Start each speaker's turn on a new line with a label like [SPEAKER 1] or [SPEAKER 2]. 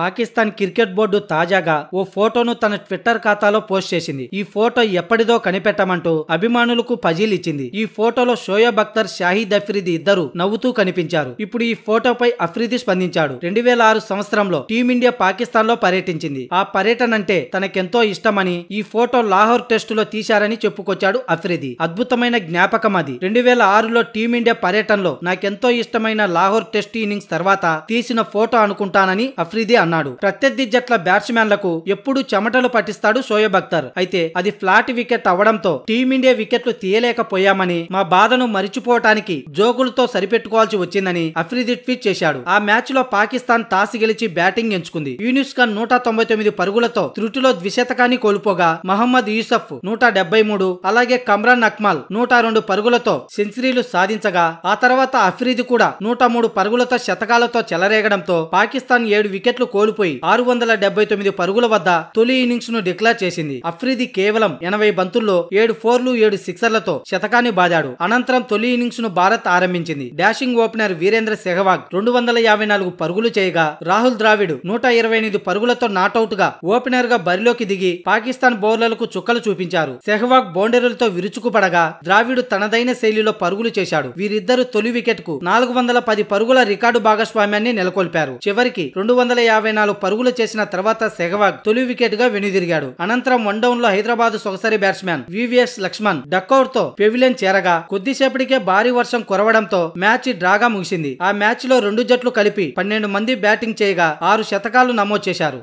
[SPEAKER 1] Pakistan cricket board తాజాగా ఓ ఫోటోను తన ట్విట్టర్ ఖాతాలో పోస్ట్ చేసింది ఈ ఫోటో ఎప్పటిదో కనిపెట్టమంటూ అభిమానులకు పజీల్ ఇచ్చింది ఈ ఫోటోలో షోయబ్ అఖ్తర్ షాహీద్ అఫ్రిది ఇద్దరు నవ్వుతూ కనిపించారు ఇప్పుడు ఈ ఫోటోపై అఫ్రిది స్పందించాడు రెండు వేల ఆరు సంవత్సరంలో టీమిండియా పాకిస్తాన్ లో పర్యటించింది ఆ పర్యటన అంటే తనకెంతో ఇష్టమని ఈ ఫోటో లాహోర్ లో తీశారని చెప్పుకొచ్చాడు అఫ్రిది అద్భుతమైన జ్ఞాపకం అది రెండు వేల ఆరులో టీమిండియా పర్యటనలో నాకెంతో ఇష్టమైన లాహోర్ టెస్ట్ ఇన్నింగ్స్ తర్వాత తీసిన ఫోటో అనుకుంటానని అఫ్రిది అన్నారు అన్నాడు ప్రత్యర్థి జట్ల బ్యాట్స్మెన్లకు ఎప్పుడు చెమటలు పట్టిస్తాడు షోయబ్ అఖ్తర్ అయితే అది ఫ్లాట్ వికెట్ అవడంతో టీమిండియా వికెట్లు తీయలేకపోయామని మా బాధను మరిచిపోవటానికి జోకులతో సరిపెట్టుకోవాల్సి వచ్చిందని అఫ్రిది ట్వీట్ చేశాడు ఆ మ్యాచ్ లో పాకిస్తాన్ టాస్ గెలిచి బ్యాటింగ్ ఎంచుకుంది యూనిస్ ఖాన్ నూట తొంభై తొమ్మిది పరుగులతో త్రుటిలో ద్విశతకాన్ని కోల్పోగా మహమ్మద్ యూసఫ్ నూట మూడు అలాగే కమ్రాన్ అక్మల్ నూట రెండు పరుగులతో సెంచరీలు సాధించగా ఆ తర్వాత అఫ్రిది కూడా నూట మూడు పరుగులతో శతకాలతో చెలరేగడంతో పాకిస్తాన్ ఏడు వికెట్లు కోల్పోయి ఆరు వందల డెబ్బై తొమ్మిది పరుగుల వద్ద తొలి ఇన్నింగ్స్ ను డిక్లేర్ చేసింది అఫ్రిది కేవలం ఎనభై బంతుల్లో ఏడు ఫోర్లు ఏడు సిక్సర్లతో శతకాన్ని బాదాడు అనంతరం తొలి ఇన్నింగ్స్ ను భారత్ ఆరంభించింది డాషింగ్ ఓపెనర్ వీరేంద్ర సెహవాగ్ రెండు వందల యాభై నాలుగు పరుగులు చేయగా రాహుల్ ద్రావిడ్ నూట ఇరవై ఎనిమిది పరుగులతో నాట్అవుట్ గా ఓపెనర్ గా బరిలోకి దిగి పాకిస్తాన్ బౌలర్లకు చుక్కలు చూపించారు సెహవాగ్ బౌండరీలతో విరుచుకుపడగా ద్రావిడ్ తనదైన శైలిలో పరుగులు చేశాడు వీరిద్దరు తొలి వికెట్ కు నాలుగు వందల పది పరుగుల రికార్డు భాగస్వామ్యాన్ని నెలకొల్పారు చివరికి రెండు వందల యాభై నాలుగు పరుగులు చేసిన తర్వాత సెహ్వాగ్ తొలి వికెట్ గా వెనుదిరిగాడు అనంతరం వన్ డౌన్ లో హైదరాబాద్ సొగసరి బ్యాట్స్మెన్ వివిఎస్ లక్ష్మణ్ డక్కౌర్ తో పెవిలియన్ చేరగా కొద్దిసేపటికే భారీ వర్షం కురవడంతో మ్యాచ్ డ్రాగా ముగిసింది ఆ మ్యాచ్ లో రెండు జట్లు కలిపి పన్నెండు మంది బ్యాటింగ్ చేయగా ఆరు శతకాలు నమోదు చేశారు